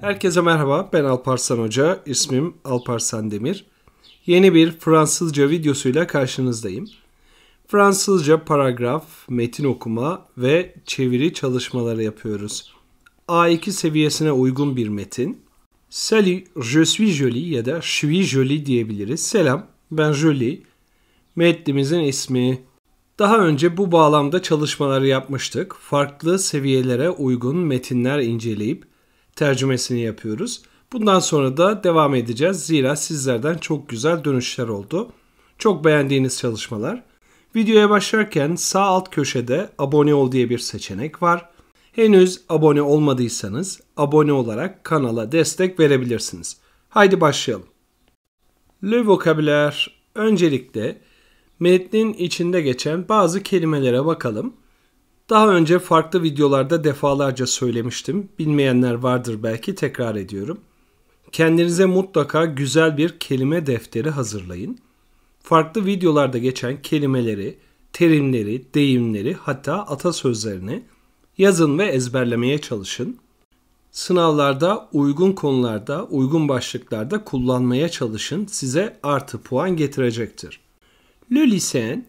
Herkese merhaba, ben Alparslan Hoca, ismim Alparslan Demir. Yeni bir Fransızca videosuyla karşınızdayım. Fransızca paragraf, metin okuma ve çeviri çalışmaları yapıyoruz. A2 seviyesine uygun bir metin. Salut, je suis jolie ya da je suis jolie diyebiliriz. Selam, ben jolie. Metnimizin ismi. Daha önce bu bağlamda çalışmalar yapmıştık. Farklı seviyelere uygun metinler inceleyip tercümesini yapıyoruz. Bundan sonra da devam edeceğiz. Zira sizlerden çok güzel dönüşler oldu. Çok beğendiğiniz çalışmalar. Videoya başlarken sağ alt köşede abone ol diye bir seçenek var. Henüz abone olmadıysanız abone olarak kanala destek verebilirsiniz. Haydi başlayalım. Le vocabulaire öncelikle metnin içinde geçen bazı kelimelere bakalım. Daha önce farklı videolarda defalarca söylemiştim. Bilmeyenler vardır belki tekrar ediyorum. Kendinize mutlaka güzel bir kelime defteri hazırlayın. Farklı videolarda geçen kelimeleri, terimleri, deyimleri hatta atasözlerini yazın ve ezberlemeye çalışın. Sınavlarda uygun konularda, uygun başlıklarda kullanmaya çalışın. Size artı puan getirecektir. Le lycéen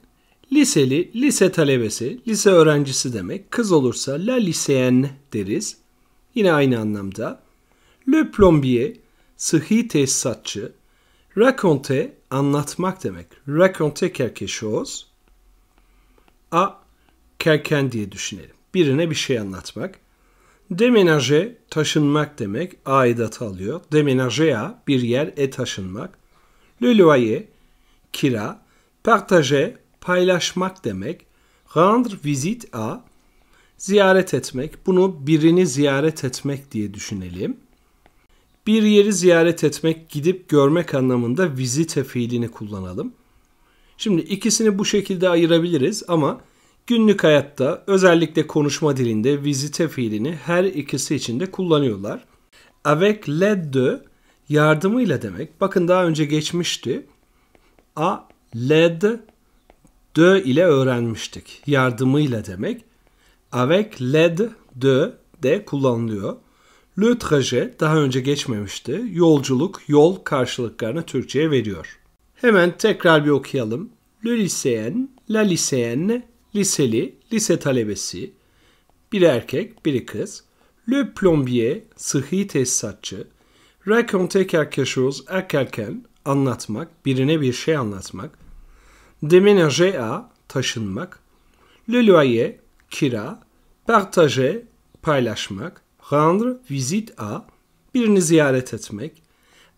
Liseli, lise talebesi, lise öğrencisi demek. Kız olursa la liseyen deriz. Yine aynı anlamda. Le plombier, sıhhi tesisatçı. Raconte, anlatmak demek. Raconte quelque chose. A, kerken diye düşünelim. Birine bir şey anlatmak. Demenaje, taşınmak demek. Aidat alıyor. Demenajea, bir yer e taşınmak. Le loyer, kira. Partager paylaşmak demek. Rendre visite à ziyaret etmek. Bunu birini ziyaret etmek diye düşünelim. Bir yeri ziyaret etmek, gidip görmek anlamında visite fiilini kullanalım. Şimdi ikisini bu şekilde ayırabiliriz ama günlük hayatta özellikle konuşma dilinde visite fiilini her ikisi için de kullanıyorlar. Avec l'aide de yardımıyla demek. Bakın daha önce geçmişti. A l'aide de ile öğrenmiştik. Yardımıyla demek. Avec l'aide de de kullanılıyor. Le trajet daha önce geçmemişti. Yolculuk, yol karşılıklarını Türkçe'ye veriyor. Hemen tekrar bir okuyalım. Le lycéen, la lycéenne, liseli, lise talebesi. Biri erkek, biri kız. Le plombier, sıhhi tesisatçı. Raconter quelque chose à quelqu'un, anlatmak, birine bir şey anlatmak déménager à taşınmak, le loyer kira, partager paylaşmak, rendre visite à birini ziyaret etmek,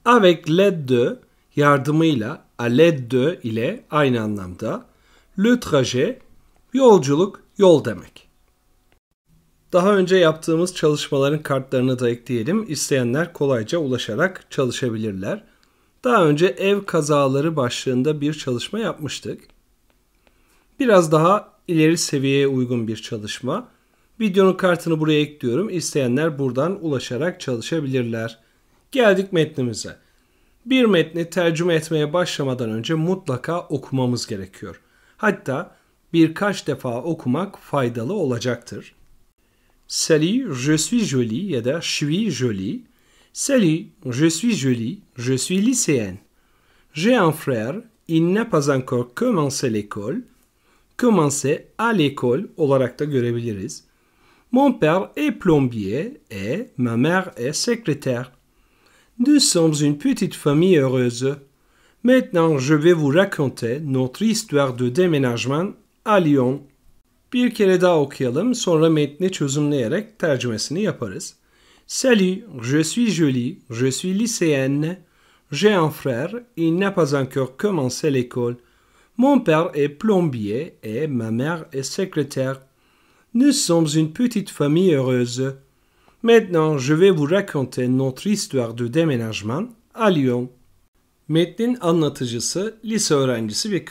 avec l'aide de yardımıyla à l'aide de ile aynı anlamda, le trajet yolculuk yol demek. Daha önce yaptığımız çalışmaların kartlarını da ekleyelim. İsteyenler kolayca ulaşarak çalışabilirler. Daha önce ev kazaları başlığında bir çalışma yapmıştık. Biraz daha ileri seviyeye uygun bir çalışma. Videonun kartını buraya ekliyorum. İsteyenler buradan ulaşarak çalışabilirler. Geldik metnimize. Bir metni tercüme etmeye başlamadan önce mutlaka okumamız gerekiyor. Hatta birkaç defa okumak faydalı olacaktır. Salut, je suis jolie ya da je suis jolie Salut, je suis Julie, je suis lycéenne. J'ai un frère, il n'a pas encore commencé l'école. Commencé à l'école olarak da görebiliriz. Mon père est plombier et ma mère est secrétaire. Nous sommes une petite famille heureuse. Maintenant, je vais vous raconter notre histoire de déménagement à Lyon. Bir kere daha okuyalım, sonra metni çözümleyerek yaparız. Salut, je suis Julie, je suis lycéenne, j'ai un frère, il n'a pas encore commencé l'école. Mon père est plombier et ma mère est secrétaire. Nous sommes une petite famille heureuse. Maintenant, je vais vous raconter notre histoire de déménagement à Lyon. Metnin anlatıcısı lise öğrencisi bir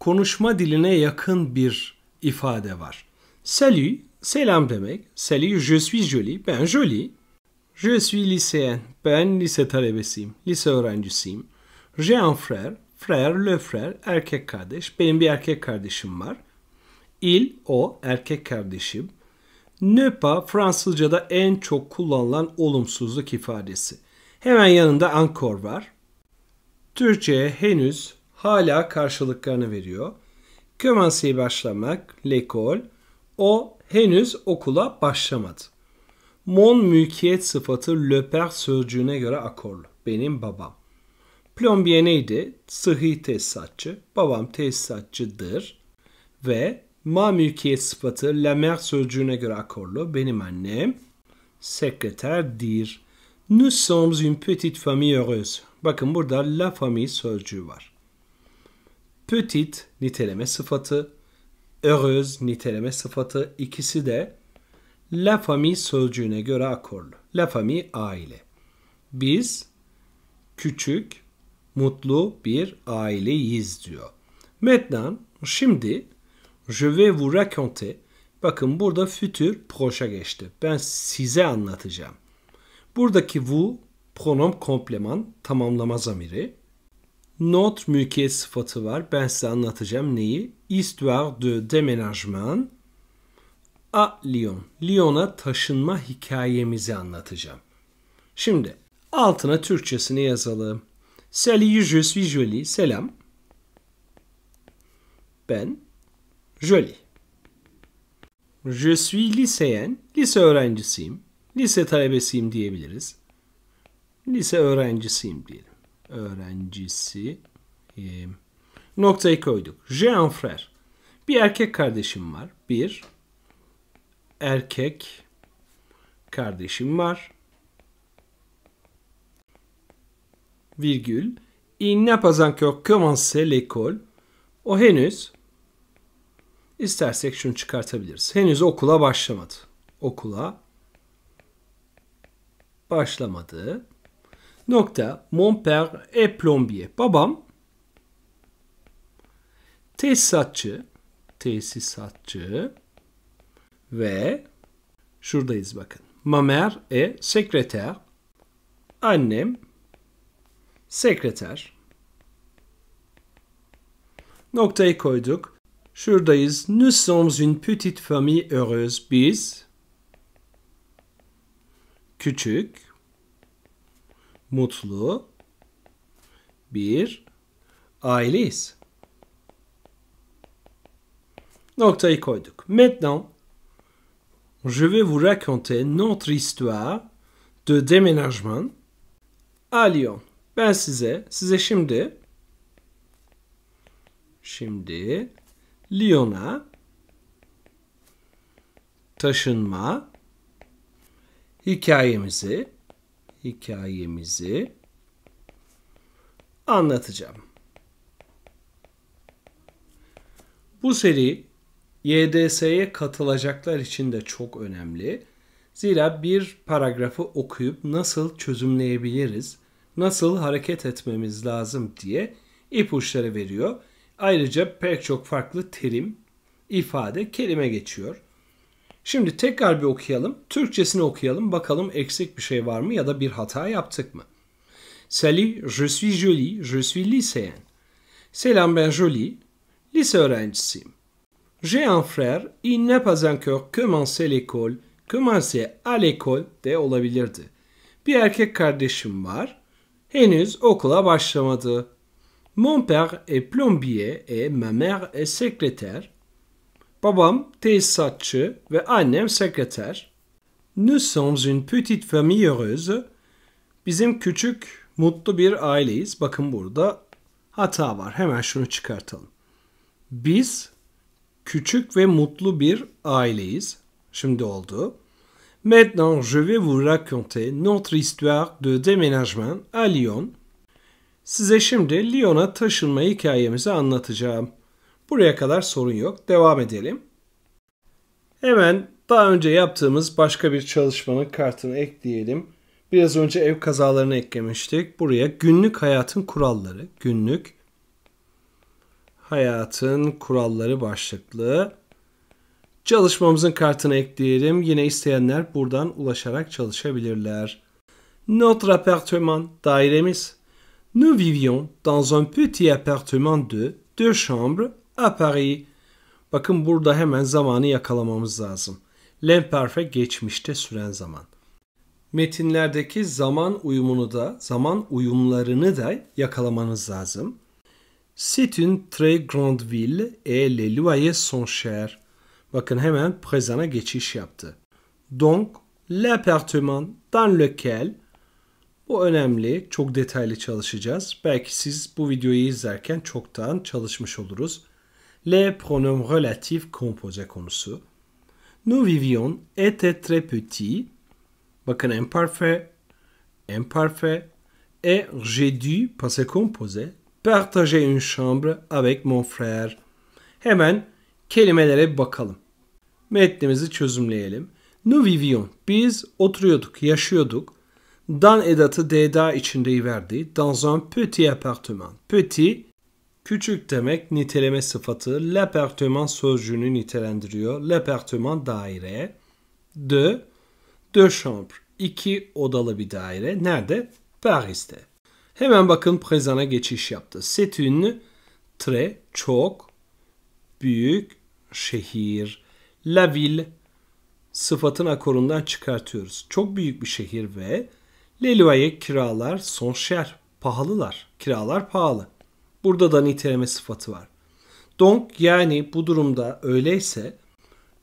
Konuşma diline yakın bir ifade var. Salut selam demek. Salut, je suis jolie. Ben jolie. Je suis lycéen. Ben lise talebesiyim. Lise öğrencisiyim. J'ai un frère. Frère, le frère. Erkek kardeş. Benim bir erkek kardeşim var. Il, o, erkek kardeşim. Ne pas Fransızca'da en çok kullanılan olumsuzluk ifadesi. Hemen yanında ankor var. Türkçe'ye henüz hala karşılıklarını veriyor. Kömansiye başlamak, l'école, o henüz okula başlamadı. Mon mülkiyet sıfatı löper sözcüğüne göre akorlu. Benim babam. Plombiye neydi? Sıhhi tesisatçı. Babam tesisatçıdır. Ve ma mülkiyet sıfatı la mer sözcüğüne göre akorlu. Benim annem sekreterdir. Nous sommes une petite famille heureuse. Bakın burada la famille sözcüğü var. Petit niteleme sıfatı Öz niteleme sıfatı ikisi de la famille sözcüğüne göre akorlu. La famille aile. Biz küçük, mutlu bir aileyiz diyor. Maintenant, şimdi je vais vous raconter. Bakın burada futur proche geçti. Ben size anlatacağım. Buradaki vous pronom kompleman tamamlama zamiri. Not mülkiyet sıfatı var. Ben size anlatacağım neyi? Histoire de déménagement a Lyon. Lyon'a taşınma hikayemizi anlatacağım. Şimdi altına Türkçesini yazalım. Salut, je suis jolie. Selam. Ben jolie. Je suis lycéen. Lise öğrencisiyim. Lise talebesiyim diyebiliriz. Lise öğrencisiyim diyelim öğrencisiyim. E, noktayı koyduk. jean frère. Bir erkek kardeşim var. Bir erkek kardeşim var. Virgül. Il n'a pas encore commencé l'école. O henüz istersek şunu çıkartabiliriz. Henüz okula başlamadı. Okula başlamadı. Nokta. Mon père est plombier. Babam tesisatçı, tesisatçı ve şuradayız bakın. Mamer e sekreter. Annem sekreter. Noktayı koyduk. Şuradayız. Nous sommes une petite famille heureuse. Biz küçük mutlu bir aileyiz. Noktayı koyduk. Maintenant, je vais vous raconter notre histoire de déménagement à Lyon. Ben size, size şimdi, şimdi Lyon'a taşınma hikayemizi hikayemizi anlatacağım. Bu seri YDS'ye katılacaklar için de çok önemli. Zira bir paragrafı okuyup nasıl çözümleyebiliriz, nasıl hareket etmemiz lazım diye ipuçları veriyor. Ayrıca pek çok farklı terim, ifade, kelime geçiyor. Şimdi tekrar bir okuyalım. Türkçesini okuyalım. Bakalım eksik bir şey var mı ya da bir hata yaptık mı? Salut, je suis jolie, je suis lycéen. Selam ben Jolie, lise öğrencisiyim. J'ai un frère, il n'a pas encore commencé l'école, commencé à l'école de olabilirdi. Bir erkek kardeşim var, henüz okula başlamadı. Mon père est plombier et ma mère est secrétaire. Babam tesisatçı ve annem sekreter. Nous sommes une petite famille heureuse. Bizim küçük, mutlu bir aileyiz. Bakın burada hata var. Hemen şunu çıkartalım. Biz küçük ve mutlu bir aileyiz. Şimdi oldu. Maintenant, je vais vous raconter notre histoire de déménagement à Lyon. Size şimdi Lyon'a taşınma hikayemizi anlatacağım. Buraya kadar sorun yok. Devam edelim. Hemen daha önce yaptığımız başka bir çalışmanın kartını ekleyelim. Biraz önce ev kazalarını eklemiştik. Buraya günlük hayatın kuralları, günlük hayatın kuralları başlıklı çalışmamızın kartını ekleyelim. Yine isteyenler buradan ulaşarak çalışabilirler. Notre appartement, dairemiz. Nous vivions dans un petit appartement de deux chambres à Paris. Bakın burada hemen zamanı yakalamamız lazım. L'imperfect geçmişte süren zaman. Metinlerdeki zaman uyumunu da, zaman uyumlarını da yakalamanız lazım. C'est une très grande ville et les loyers sont chers. Bakın hemen prezana geçiş yaptı. Donc, l'appartement dans lequel bu önemli. Çok detaylı çalışacağız. Belki siz bu videoyu izlerken çoktan çalışmış oluruz les pronoms relatifs composés comme ça. Nous vivions était très petit. Bakın imparfait, imparfait. Et j'ai dû, passé composé, partager une chambre avec mon frère. Hemen kelimelere bakalım. Metnimizi çözümleyelim. Nous vivions, biz oturuyorduk, yaşıyorduk. Dan edatı deda içinde verdi. Dans un petit appartement. Petit Küçük demek niteleme sıfatı. L'appartement sözcüğünü nitelendiriyor. L'appartement daire. De, de chambre. İki odalı bir daire. Nerede? Paris'te. Hemen bakın prezana geçiş yaptı. C'est une très çok büyük şehir. La ville sıfatın akorundan çıkartıyoruz. Çok büyük bir şehir ve le loyer kiralar son şer. Pahalılar. Kiralar pahalı. Burada da niteleme sıfatı var. Donc yani bu durumda öyleyse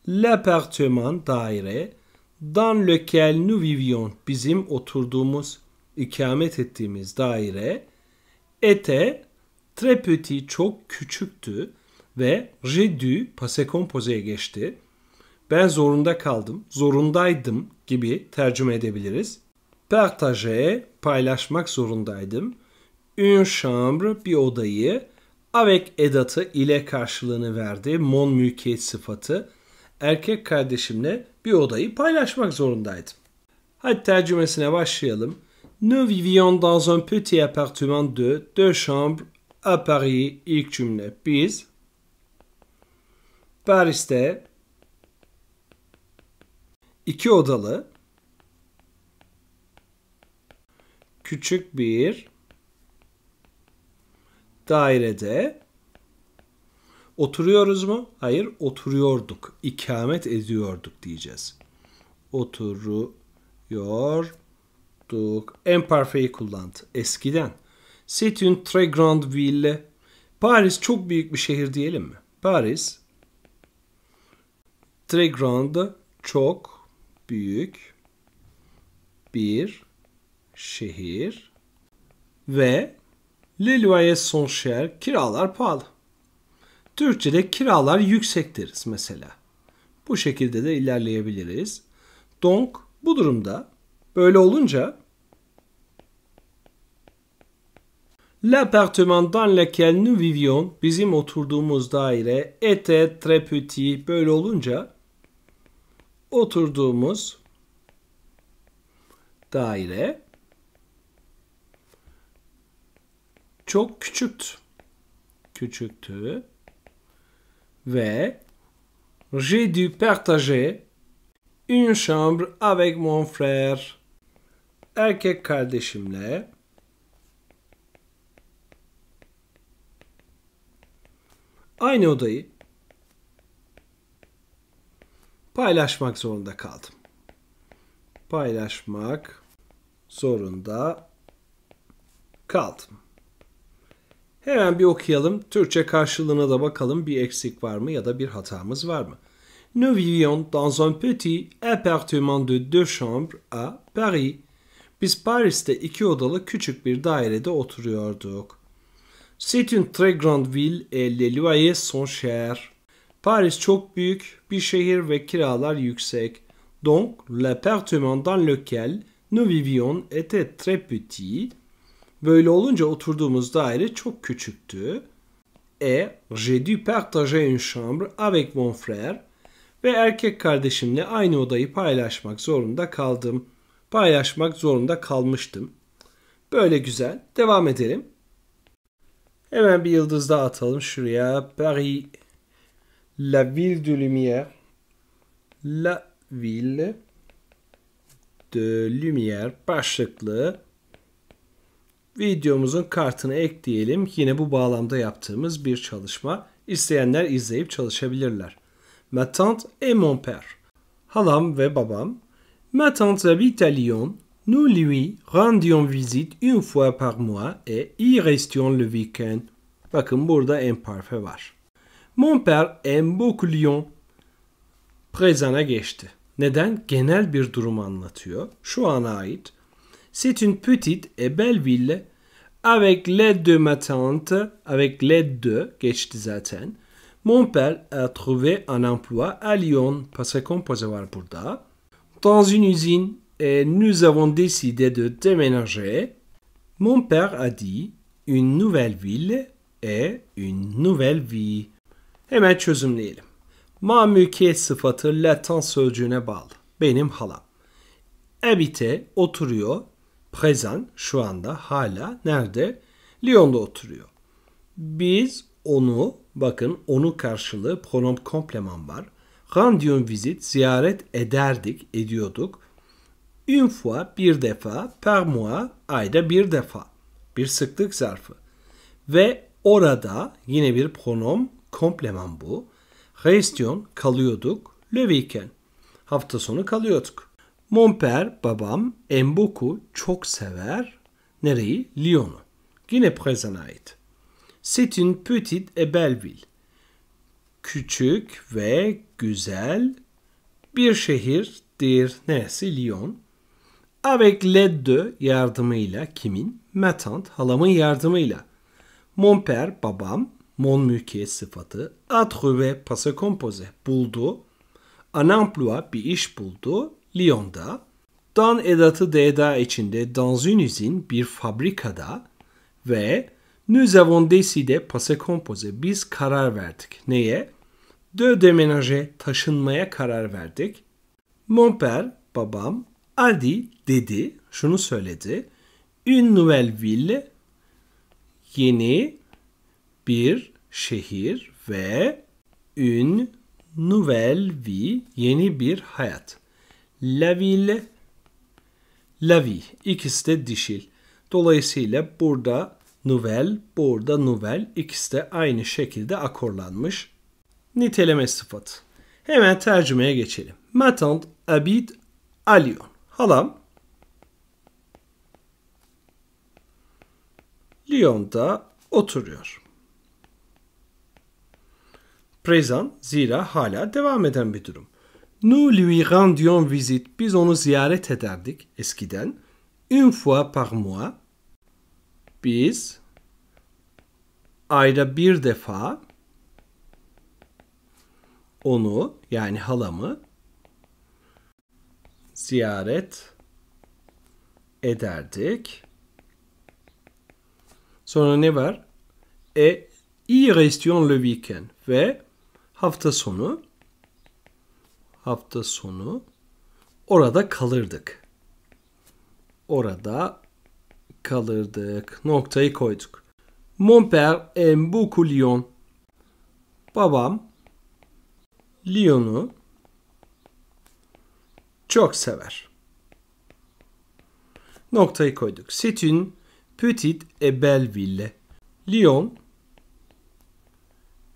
l'appartement daire dans lequel nous vivions bizim oturduğumuz ikamet ettiğimiz daire ete très petit çok küçüktü ve j'ai dû passé composé'ye geçti. Ben zorunda kaldım, zorundaydım gibi tercüme edebiliriz. Partager, paylaşmak zorundaydım une chambre bir odayı avec edatı ile karşılığını verdi. Mon mülkiyet sıfatı. Erkek kardeşimle bir odayı paylaşmak zorundaydım. Hadi tercümesine başlayalım. Nous vivions dans un petit appartement de deux chambres à Paris. İlk cümle. Biz Paris'te iki odalı küçük bir dairede oturuyoruz mu? Hayır, oturuyorduk. İkamet ediyorduk diyeceğiz. Oturuyorduk. En Emparfeyi kullandı. Eskiden. C'est une très grande ville. Paris çok büyük bir şehir diyelim mi? Paris très grande çok büyük bir şehir ve Le loyer son cher, kiralar pahalı. Türkçe'de kiralar yüksek deriz mesela. Bu şekilde de ilerleyebiliriz. Donc bu durumda böyle olunca L'appartement dans lequel nous vivions, bizim oturduğumuz daire, était très petit. Böyle olunca oturduğumuz daire çok küçüktü. Küçüktü. Ve j'ai dû partager une chambre avec mon frère. Erkek kardeşimle aynı odayı paylaşmak zorunda kaldım. Paylaşmak zorunda kaldım. Hemen bir okuyalım. Türkçe karşılığına da bakalım bir eksik var mı ya da bir hatamız var mı? Nous vivions dans un petit appartement de deux chambres à Paris. Biz Paris'te iki odalı küçük bir dairede oturuyorduk. C'est une très grande ville et les loyers sont chers. Paris çok büyük bir şehir ve kiralar yüksek. Donc l'appartement dans lequel nous vivions était très petit Böyle olunca oturduğumuz daire çok küçüktü. E j'ai dû partager une chambre avec mon frère ve erkek kardeşimle aynı odayı paylaşmak zorunda kaldım. Paylaşmak zorunda kalmıştım. Böyle güzel. Devam edelim. Hemen bir yıldız daha atalım şuraya. Paris La ville de lumière La ville de lumière başlıklı videomuzun kartını ekleyelim. Yine bu bağlamda yaptığımız bir çalışma. İsteyenler izleyip çalışabilirler. Ma tante et mon père. Halam ve babam. Ma tante habite à Lyon. Nous lui rendions visite une fois par mois et y restions le week-end. Bakın burada emparfe var. Mon père aime beaucoup Lyon. Prezana geçti. Neden? Genel bir durumu anlatıyor. Şu ana ait C'est une petite et belle ville avec l'aide de ma tante, avec l'aide de Geçti mon père a trouvé un emploi à Lyon parce qu'on burada, dans une usine et nous avons décidé de déménager. Mon père a dit une nouvelle ville et une nouvelle vie. Hemen çözümleyelim. Mamüke sıfatı Latin sözcüğüne bağlı. Benim halam. Evite oturuyor Prezan şu anda hala nerede? Lyon'da oturuyor. Biz onu bakın onu karşılığı pronom kompleman var. Rendion vizit ziyaret ederdik, ediyorduk. Une fois bir defa, per mois ayda bir defa. Bir sıklık zarfı. Ve orada yine bir pronom kompleman bu. Restion kalıyorduk le weekend. Hafta sonu kalıyorduk. Mon babam, Emboku çok sever. Nereyi? Lyon'u. Yine present'a ait. C'est une petite et belle ville. Küçük ve güzel bir şehirdir. Neresi? Lyon. Avec l'aide de yardımıyla kimin? Ma halamın yardımıyla. Mon babam, mon mülkiye sıfatı. A trouvé, passé composé, buldu. Un emploi, bir iş buldu Lyon'da, Dan Edat'ı Deda içinde Danzuniz'in bir fabrikada ve Nous avons décidé passé composé. Biz karar verdik. Neye? De déménager, taşınmaya karar verdik. Mon père, babam, Adi dedi, şunu söyledi. Une nouvelle ville, yeni bir şehir ve une nouvelle vie, yeni bir hayat. Lavil, Lavi. İkisi de dişil. Dolayısıyla burada nuvel, burada nuvel. İkisi de aynı şekilde akorlanmış. Niteleme sıfatı. Hemen tercümeye geçelim. Ma Abid habite Lyon. Halam Lyon'da oturuyor. Prezan zira hala devam eden bir durum. Nous lui rendions visite. Biz onu ziyaret ederdik eskiden. Une fois par mois. Biz ayda bir defa onu yani halamı ziyaret ederdik. Sonra ne var? E, y restion le weekend ve hafta sonu hafta sonu orada kalırdık. Orada kalırdık. Noktayı koyduk. Mon père aime beaucoup Lyon. Babam Lyon'u çok sever. Noktayı koyduk. C'est une petite et belle ville. Lyon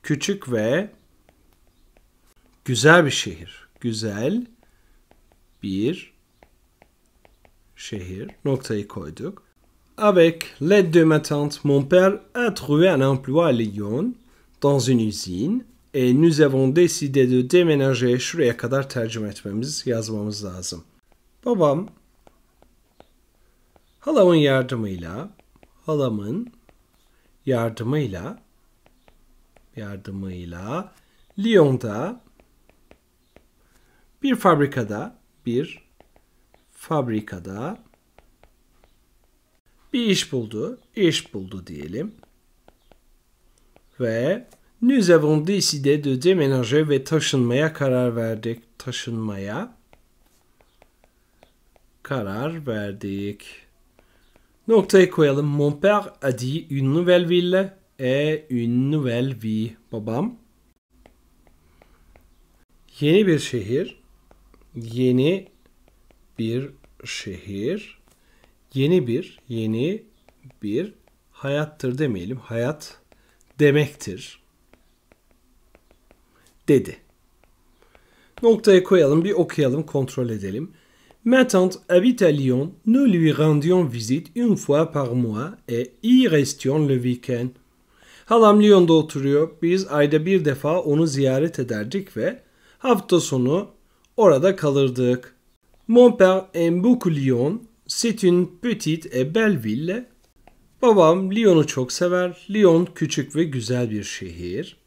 küçük ve güzel bir şehir güzel bir şehir. Noktayı koyduk. Avec l'aide de ma tante, mon père a trouvé un emploi à Lyon dans une usine et nous avons décidé de déménager şuraya kadar tercüme etmemiz, yazmamız lazım. Babam halamın yardımıyla halamın yardımıyla yardımıyla Lyon'da bir fabrikada, bir fabrikada bir iş buldu, iş buldu diyelim. Ve nous avons décidé de déménager ve taşınmaya karar verdik. Taşınmaya karar verdik. Noktayı koyalım. Mon père a dit une nouvelle ville et une nouvelle vie. Babam yeni bir şehir yeni bir şehir, yeni bir, yeni bir hayattır demeyelim. Hayat demektir. Dedi. Noktaya koyalım, bir okuyalım, kontrol edelim. Ma tante habite à Lyon, nous lui rendions visite une fois par mois et y restions le week-end. Halam Lyon'da oturuyor. Biz ayda bir defa onu ziyaret ederdik ve hafta sonu orada kalırdık. Mon père aime beaucoup Lyon. C'est une petite et belle ville. Babam Lyon'u çok sever. Lyon küçük ve güzel bir şehir.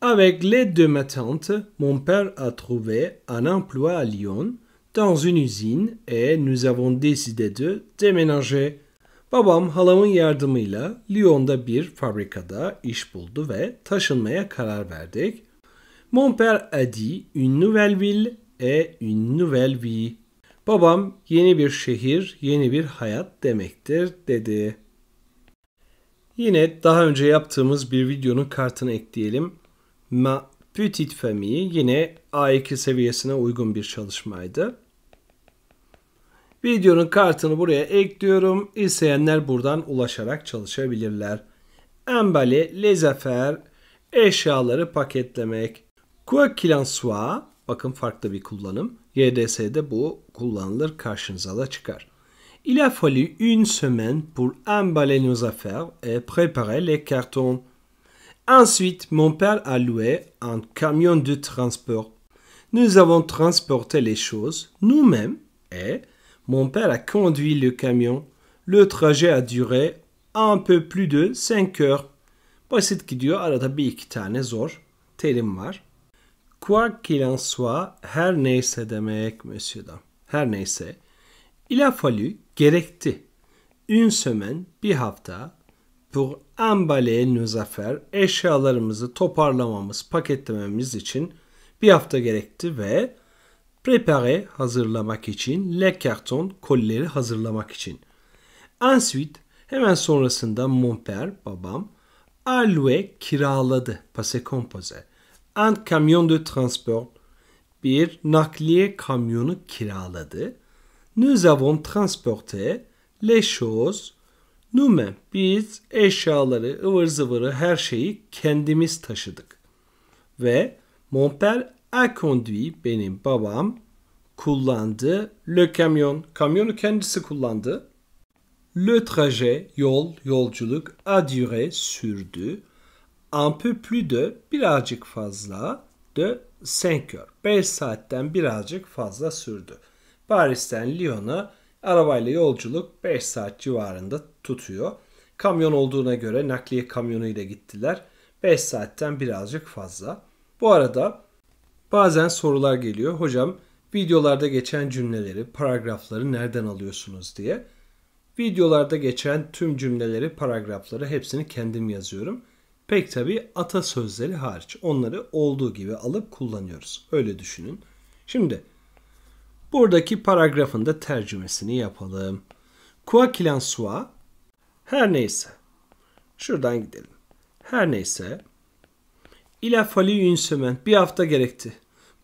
Avec l'aide de ma tante, mon père a trouvé un emploi à Lyon dans une usine et nous avons décidé de déménager. Babam halamın yardımıyla Lyon'da bir fabrikada iş buldu ve taşınmaya karar verdik. Mon père a dit une nouvelle ville e une nouvelle vie. Babam yeni bir şehir, yeni bir hayat demektir dedi. Yine daha önce yaptığımız bir videonun kartını ekleyelim. Ma petite famille yine A2 seviyesine uygun bir çalışmaydı. Videonun kartını buraya ekliyorum. İsteyenler buradan ulaşarak çalışabilirler. Embali, lezafer, eşyaları paketlemek. Quoi qu'il en soit, Il a fallu une semaine pour emballer nos affaires et préparer les cartons. Ensuite, mon père a loué un camion de transport. Nous avons transporté les choses nous-mêmes et mon père a conduit le camion. Le trajet a duré un peu plus de 5 heures. Basit Arada bir iki tane zor terim var. Quoi qu'il en soit, her neyse demek Monsieur'dan. Her neyse. Il a fallu, gerekti. Une semaine, bir hafta. Pour emballer nos affaires, eşyalarımızı toparlamamız, paketlememiz için bir hafta gerekti ve préparer, hazırlamak için, le carton, kolileri hazırlamak için. Ensuite, hemen sonrasında mon père, babam, a loué, kiraladı, passé composé un camion de transport. Bir nakliye kamyonu kiraladı. Nous avons transporté les choses nous-mêmes. Biz eşyaları, ıvır zıvırı her şeyi kendimiz taşıdık. Ve mon père a conduit benim babam kullandı. Le camion, kamyonu kendisi kullandı. Le trajet, yol, yolculuk a duré, sürdü un peu plus de birazcık fazla de 5 heures. 5 saatten birazcık fazla sürdü. Paris'ten Lyon'a arabayla yolculuk 5 saat civarında tutuyor. Kamyon olduğuna göre nakliye kamyonuyla gittiler. 5 saatten birazcık fazla. Bu arada bazen sorular geliyor. Hocam videolarda geçen cümleleri, paragrafları nereden alıyorsunuz diye. Videolarda geçen tüm cümleleri, paragrafları hepsini kendim yazıyorum. Pek tabii atasözleri hariç. Onları olduğu gibi alıp kullanıyoruz. Öyle düşünün. Şimdi buradaki paragrafın da tercümesini yapalım. Quoi qu'il en her neyse. Şuradan gidelim. Her neyse. Il a fallu une semaine. Bir hafta gerekti.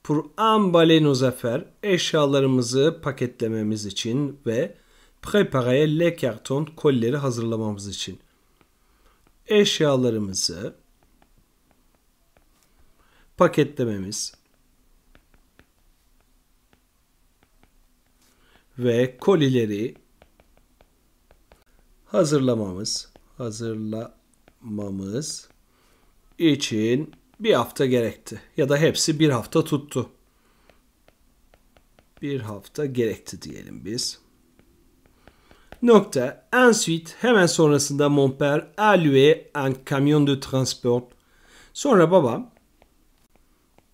Pour emballer nos affaires. Eşyalarımızı paketlememiz için ve préparer les cartons kolleri hazırlamamız için eşyalarımızı paketlememiz ve kolileri hazırlamamız hazırlamamız için bir hafta gerekti. Ya da hepsi bir hafta tuttu. Bir hafta gerekti diyelim biz. Nokta. Ensuite hemen sonrasında mon père a loué un camion de transport. Sonra babam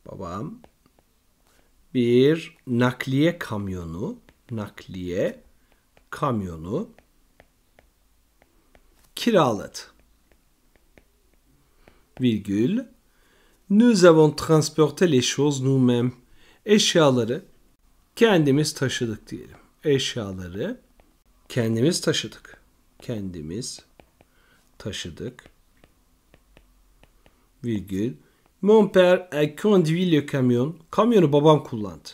babam bir nakliye kamyonu nakliye kamyonu kiraladı. Virgül Nous avons transporté les choses nous-mêmes. Eşyaları kendimiz taşıdık diyelim. Eşyaları Kendimiz taşıdık. Kendimiz taşıdık. Virgül. Mon père a conduit le camion. Kamyonu babam kullandı.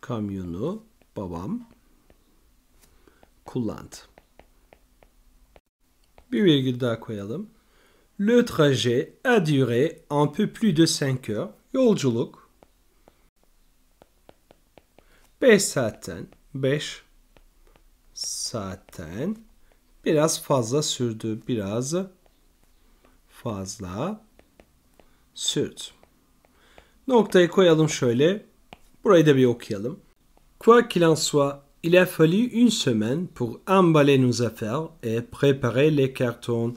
Kamyonu babam kullandı. Bir virgül daha koyalım. Le trajet a duré un peu plus de 5 heures. Yolculuk 5 saatten 5 zaten biraz fazla sürdü. Biraz fazla sürdü. Noktayı koyalım şöyle. Burayı da bir okuyalım. Quoi qu'il en soit, il a fallu une semaine pour emballer nos affaires et préparer les cartons.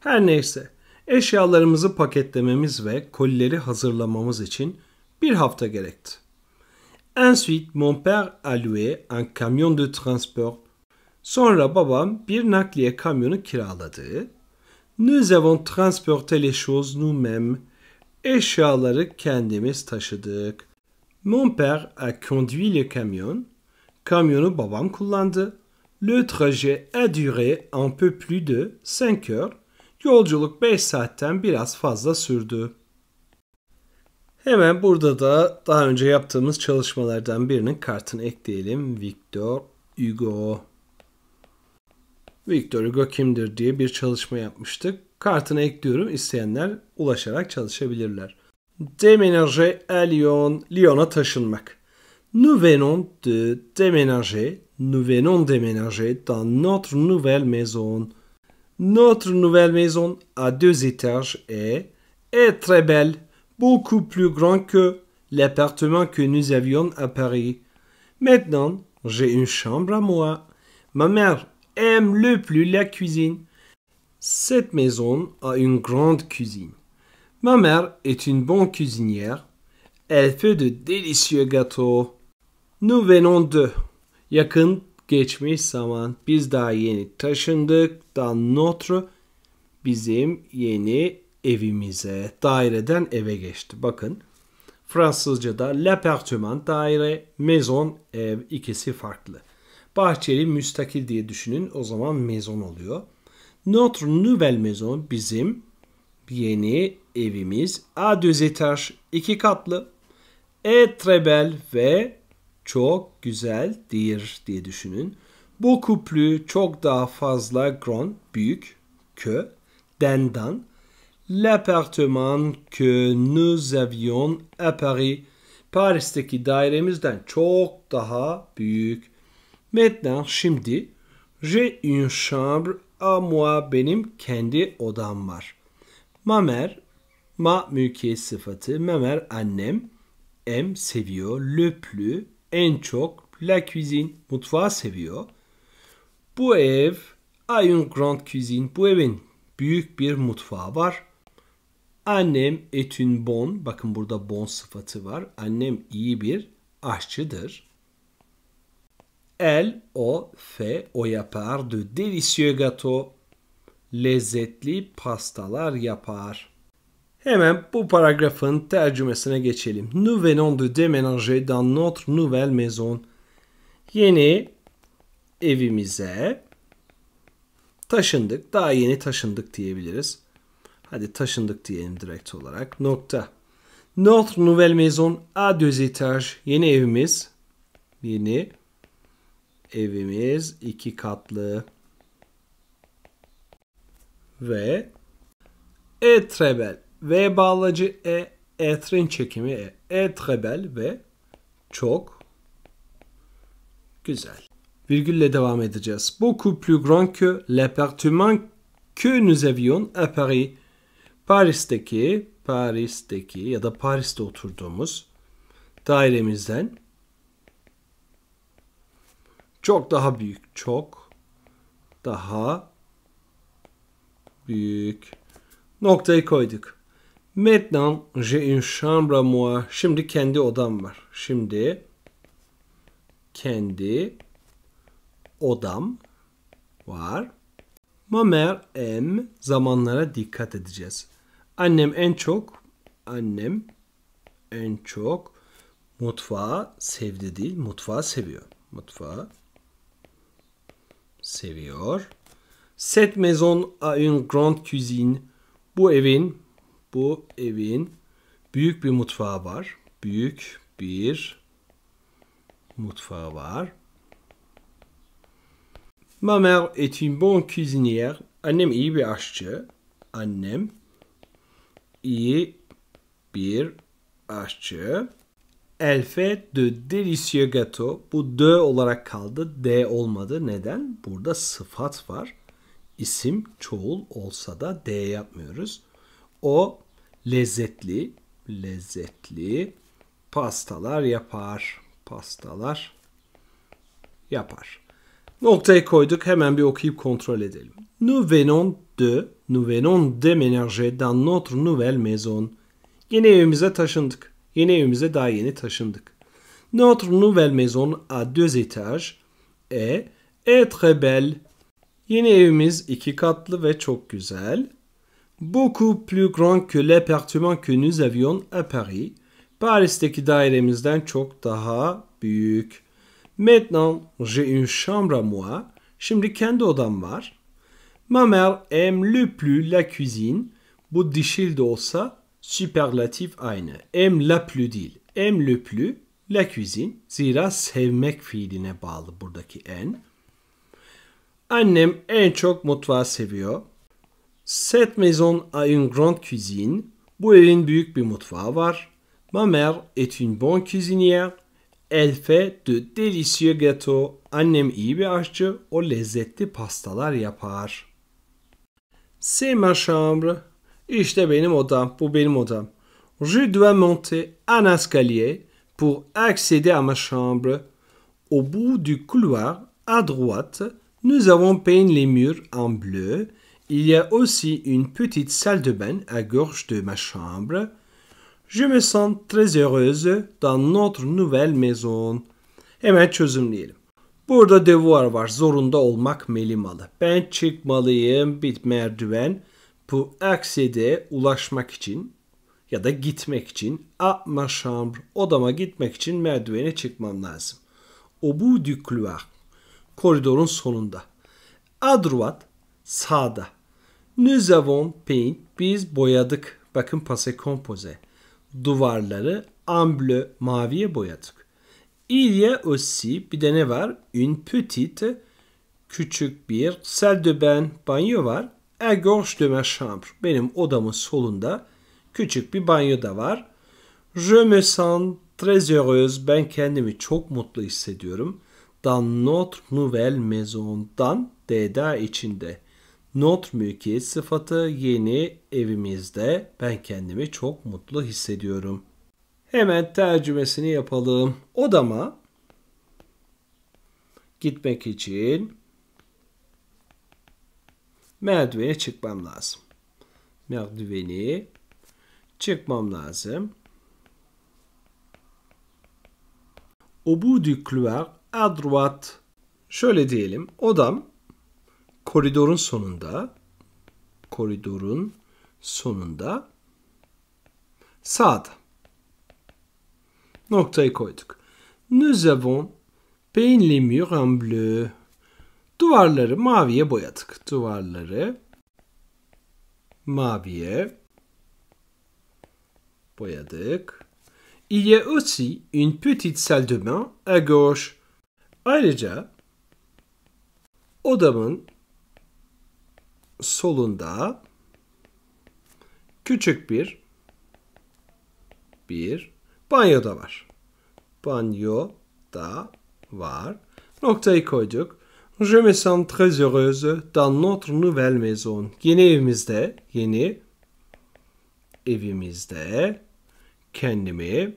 Her neyse, eşyalarımızı paketlememiz ve kolileri hazırlamamız için bir hafta gerekti. Ensuite, mon père a loué un camion de transport Sonra babam bir nakliye kamyonu kiraladı. Nous avons transporté les choses nous-mêmes. Eşyaları kendimiz taşıdık. Mon père a conduit le camion. Kamyonu babam kullandı. Le trajet a duré un peu plus de 5 heures. Yolculuk 5 saatten biraz fazla sürdü. Hemen burada da daha önce yaptığımız çalışmalardan birinin kartını ekleyelim. Victor Hugo Victor Hugo kimdir diye bir çalışma yapmıştık. Kartına ekliyorum. isteyenler ulaşarak çalışabilirler. Déménager à Lyon. Lyon'a taşınmak. Nous venons de déménager. Nous venons déménager dans notre nouvelle maison. Notre nouvelle maison à deux étages est, est très belle, beaucoup plus grand que l'appartement que nous avions à Paris. Maintenant, j'ai une chambre à moi. Ma mère aime le plus la cuisine. Cette maison a une grande cuisine. Ma mère est une bonne cuisinière. Elle fait de délicieux gâteaux. Nous venons de yakın geçmiş zaman biz daha yeni taşındık da notre bizim yeni evimize daireden eve geçti. Bakın Fransızca'da l'appartement daire, maison ev ikisi farklı. Bahçeli müstakil diye düşünün. O zaman mezon oluyor. Notre nouvelle maison bizim yeni evimiz. A deux étages iki katlı. E trebel ve çok güzel dir diye düşünün. Bu kuplü çok daha fazla grand, büyük, kö dendan. L'appartement que nous avions à Paris. Paris'teki dairemizden çok daha büyük Maintenant, şimdi, j'ai une chambre à moi, benim kendi odam var. Ma ma mülkiyet sıfatı, ma annem, em seviyor, le plus, en çok, la cuisine, mutfağı seviyor. Bu ev, a une grande cuisine, bu evin büyük bir mutfağı var. Annem est une bon, bakın burada bon sıfatı var. Annem iyi bir aşçıdır. Elle o fe o yapar de délicieux gâteaux. Lezzetli pastalar yapar. Hemen bu paragrafın tercümesine geçelim. Nous venons de déménager dans notre nouvelle maison. Yeni evimize taşındık. Daha yeni taşındık diyebiliriz. Hadi taşındık diyelim direkt olarak. Nokta. Notre nouvelle maison a deux étages. Yeni evimiz. Yeni evimiz iki katlı. Ve etrebel. V bağlacı e, etrin çekimi e. Etrebel ve çok güzel. Virgülle devam edeceğiz. Beaucoup plus grand que l'appartement que nous avions à Paris. Paris'teki, Paris'teki ya da Paris'te oturduğumuz dairemizden çok daha büyük. Çok daha büyük. Noktayı koyduk. Maintenant j'ai une chambre à moi. Şimdi kendi odam var. Şimdi kendi odam var. Ma mère aime. Zamanlara dikkat edeceğiz. Annem en çok annem en çok mutfağı sevdi değil mutfağı seviyor. Mutfağı seviyor. Cette maison a une grande cuisine. Bu evin, bu evin büyük bir mutfağı var. Büyük bir mutfağı var. Ma mère est une bonne cuisinière. Annem iyi bir aşçı. Annem iyi bir aşçı elle fait de délicieux gâteaux. Bu de olarak kaldı. D olmadı. Neden? Burada sıfat var. İsim çoğul olsa da D yapmıyoruz. O lezzetli, lezzetli pastalar yapar. Pastalar yapar. Noktayı koyduk. Hemen bir okuyup kontrol edelim. Nous venons de, nous venons de ménager dans notre nouvelle maison. Yeni evimize taşındık. Yeni evimize daha yeni taşındık. Notre nouvelle maison à deux étages est, est très belle. Yeni evimiz iki katlı ve çok güzel. Beaucoup plus grand que l'appartement que nous avions à Paris. Paris'teki dairemizden çok daha büyük. Maintenant, j'ai une chambre à moi. Şimdi kendi odam var. Ma mère aime le plus la cuisine. Bu dişil de olsa Süperlatif aynı. Em la plus değil. Em le plus la cuisine. Zira sevmek fiiline bağlı buradaki en. Annem en çok mutfağı seviyor. Cette maison a une grande cuisine. Bu evin büyük bir mutfağı var. Ma mère est une bonne cuisinière. Elle fait de délicieux gâteaux. Annem iyi bir aşçı. O lezzetli pastalar yapar. C'est ma chambre. Je dois monter un escalier pour accéder à ma chambre. Au bout du couloir, à droite, nous avons peint les murs en bleu. Il y a aussi une petite salle de bain à gauche de ma chambre. Je me sens très heureuse dans notre nouvelle maison. Hemen çözümleyelim. Burada devoir var, zorunda olmak melimalı. Ben çıkmalıyım, bit merdiven. Bu accéder ulaşmak için ya da gitmek için a ma chambre odama gitmek için merdivene çıkmam lazım. O bu du couloir koridorun sonunda. À droite sağda. Nous avons peint biz boyadık. Bakın passé composé. Duvarları en bleu maviye boyadık. Il y a aussi bir de ne var? Une petite küçük bir salle de bain banyo var. Un gorge de ma chambre. Benim odamın solunda küçük bir banyo da var. Je me sens très heureuse. Ben kendimi çok mutlu hissediyorum. Dans notre nouvelle maison. Dan D'da içinde. notre mülkiyet sıfatı yeni evimizde. Ben kendimi çok mutlu hissediyorum. Hemen tercümesini yapalım. Odama gitmek için merdivene çıkmam lazım. Merdiveni çıkmam lazım. Au bout du couloir à droite. Şöyle diyelim. Odam koridorun sonunda koridorun sonunda sağda. Noktayı koyduk. Nous avons peint les murs en bleu. Duvarları maviye boyadık. Duvarları maviye boyadık. Il y a aussi une petite salle de bain à gauche. Ayrıca odamın solunda küçük bir bir banyoda var. Banyo da var. Noktayı koyduk. Je me sens très heureuse dans notre nouvelle maison. Yeni evimizde, yeni evimizde kendimi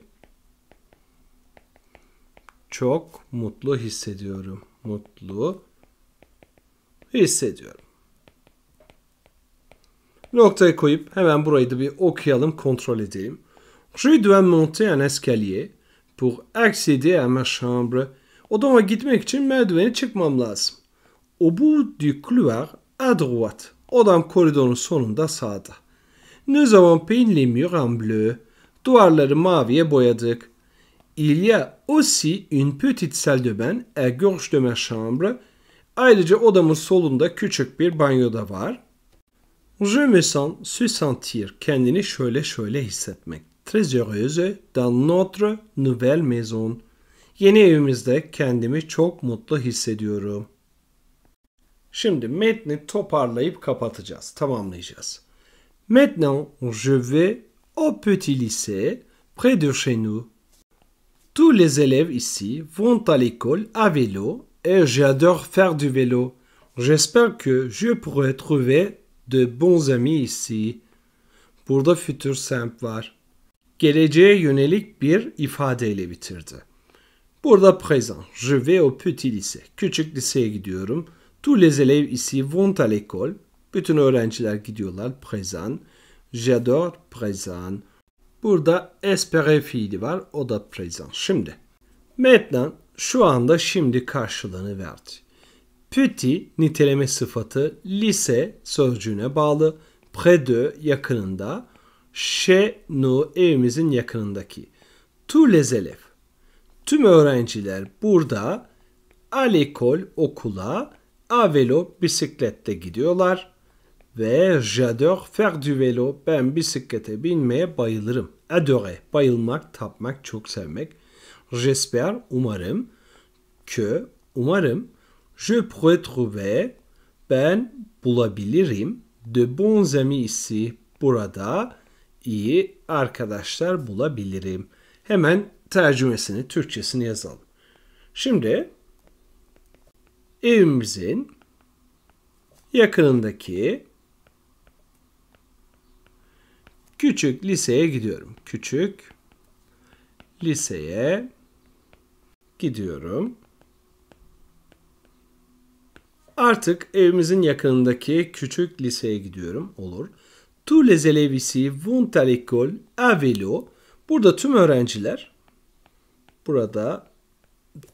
çok mutlu hissediyorum. Mutlu hissediyorum. Noktayı koyup hemen burayı da bir okuyalım, kontrol edeyim. Je dois monter un escalier pour accéder à ma chambre Odama gitmek için merdiveni çıkmam lazım. Obu bu duvar à droite. Odam koridorun sonunda sağda. Nous avons peint les murs en bleu. Duvarları maviye boyadık. Il y a aussi une petite salle de bain à er gauche de ma chambre. Ayrıca odamın solunda küçük bir banyo da var. Je me sens se sentir kendini şöyle şöyle hissetmek. Très heureuse dans notre nouvelle maison. Yeni evimizde kendimi çok mutlu hissediyorum. Şimdi metni toparlayıp kapatacağız, tamamlayacağız. Maintenant, je vais au petit lycée près de chez nous. Tous les élèves ici vont à l'école à vélo et j'adore faire du vélo. J'espère que je pourrai trouver de bons amis ici. Burada futur semp var. Geleceğe yönelik bir ifadeyle bitirdi. Burada présent. Je vais au petit lycée. Küçük liseye gidiyorum. Tous les élèves ici vont à l'école. Bütün öğrenciler gidiyorlar. Présent. J'adore présent. Burada espérer fiili var. O da présent. Şimdi. Maintenant şu anda şimdi karşılığını verdi. Petit niteleme sıfatı lise sözcüğüne bağlı. Près de yakınında. Chez nous evimizin yakınındaki. Tous les élèves Tüm öğrenciler burada alekol okula, a velo bisiklette gidiyorlar ve j'adore faire du vélo. Ben bisiklete binmeye bayılırım. Adore, bayılmak, tapmak, çok sevmek. J'espère, umarım. Que, umarım. Je pourrais trouver, ben bulabilirim. De bons amis ici, burada iyi arkadaşlar bulabilirim. Hemen tercümesini, Türkçesini yazalım. Şimdi evimizin yakınındaki küçük liseye gidiyorum. Küçük liseye gidiyorum. Artık evimizin yakınındaki küçük liseye gidiyorum. Olur. Tous les élèves ici vont à l'école à vélo. Burada tüm öğrenciler Burada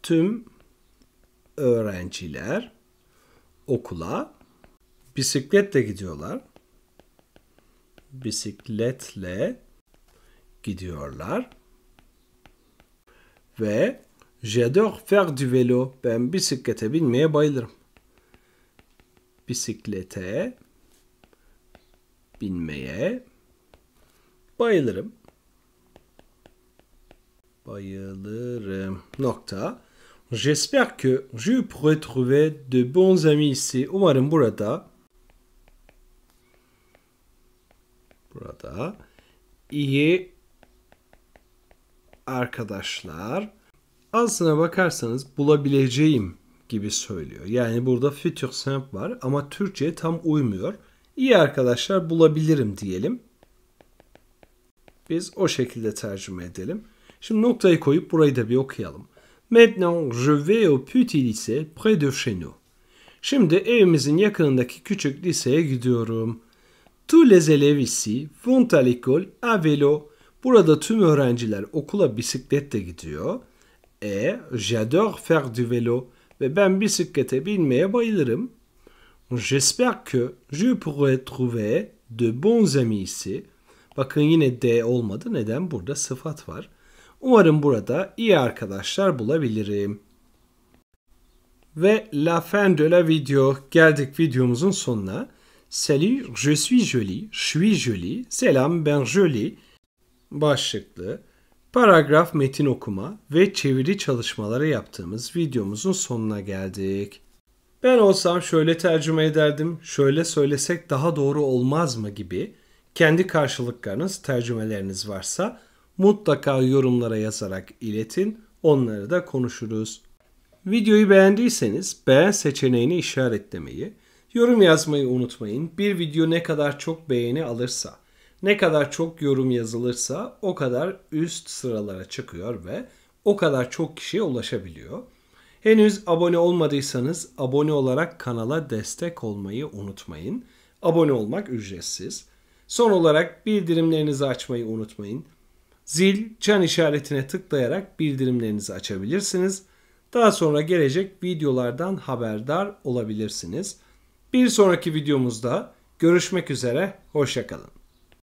tüm öğrenciler okula bisikletle gidiyorlar. Bisikletle gidiyorlar. Ve j'adore faire du vélo. Ben bisiklete binmeye bayılırım. Bisiklete binmeye bayılırım. Bayılırım. Nokta. J'espère que je pourrai trouver de bons amis ici. Umarım burada burada İyi arkadaşlar aslına bakarsanız bulabileceğim gibi söylüyor. Yani burada future simple var ama Türkçe'ye tam uymuyor. İyi arkadaşlar bulabilirim diyelim. Biz o şekilde tercüme edelim. Şimdi noktayı koyup burayı da bir okuyalım. Maintenant je vais au petit lycée près de chez nous. Şimdi evimizin yakınındaki küçük liseye gidiyorum. Tous les élèves ici vont à l'école à vélo. Burada tüm öğrenciler okula bisikletle gidiyor. Et, j'adore faire du vélo ve ben bisiklete binmeye bayılırım. J'espère que je pourrai trouver de bons amis ici. Bakın yine de olmadı. Neden? Burada sıfat var. Umarım burada iyi arkadaşlar bulabilirim. Ve la fin de la video. Geldik videomuzun sonuna. Salut, je suis jolie, je suis jolie, selam ben jolie başlıklı paragraf metin okuma ve çeviri çalışmaları yaptığımız videomuzun sonuna geldik. Ben olsam şöyle tercüme ederdim, şöyle söylesek daha doğru olmaz mı gibi kendi karşılıklarınız, tercümeleriniz varsa mutlaka yorumlara yazarak iletin. Onları da konuşuruz. Videoyu beğendiyseniz beğen seçeneğini işaretlemeyi, yorum yazmayı unutmayın. Bir video ne kadar çok beğeni alırsa, ne kadar çok yorum yazılırsa o kadar üst sıralara çıkıyor ve o kadar çok kişiye ulaşabiliyor. Henüz abone olmadıysanız abone olarak kanala destek olmayı unutmayın. Abone olmak ücretsiz. Son olarak bildirimlerinizi açmayı unutmayın zil, çan işaretine tıklayarak bildirimlerinizi açabilirsiniz. Daha sonra gelecek videolardan haberdar olabilirsiniz. Bir sonraki videomuzda görüşmek üzere, hoşçakalın.